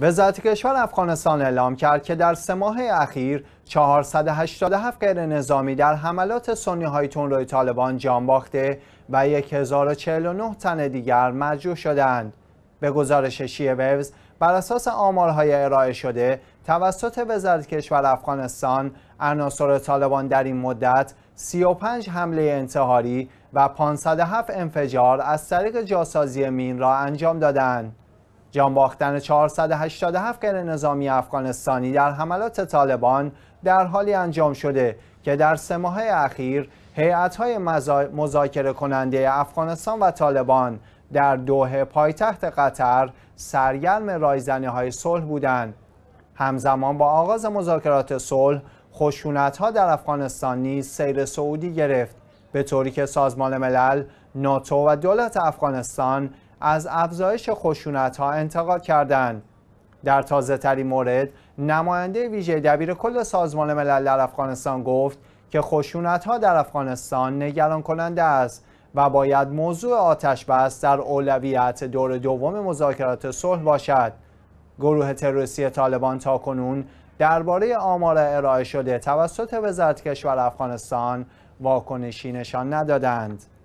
وزارت کشور افغانستان اعلام کرد که در سه ماه اخیر 487 غیر نظامی در حملات سنی های روی طالبان جان باخته و 1049 تن دیگر مجروح شدند. به گزارش شیه ویوز بر اساس آمارهای ارائه شده توسط وزارت کشور افغانستان عناصر طالبان در این مدت 35 حمله انتحاری و 507 انفجار از طریق جاسازی مین را انجام دادند. جان باختن 487 غیر نظامی افغانستانی در حملات طالبان در حالی انجام شده که در سه ماه اخیر هیئت‌های مذاکره کننده افغانستان و طالبان در دوه پایتخت قطر سرگرم رایزنی های صلح بودند همزمان با آغاز مذاکرات صلح خشونت در افغانستان نیز سیر سعودی گرفت به طوری که سازمان ملل ناتو و دولت افغانستان از افزایش خشونت ها انتقاد کردند. در تازه تری مورد نماینده ویژه دبیر کل سازمان ملل در افغانستان گفت که خشونت ها در افغانستان نگران کننده است و باید موضوع آتش بس در اولویت دور دوم مذاکرات صلح باشد گروه تروریستی طالبان تا کنون درباره آمار ارائه شده توسط وزارت کشور افغانستان واکنشی نشان ندادند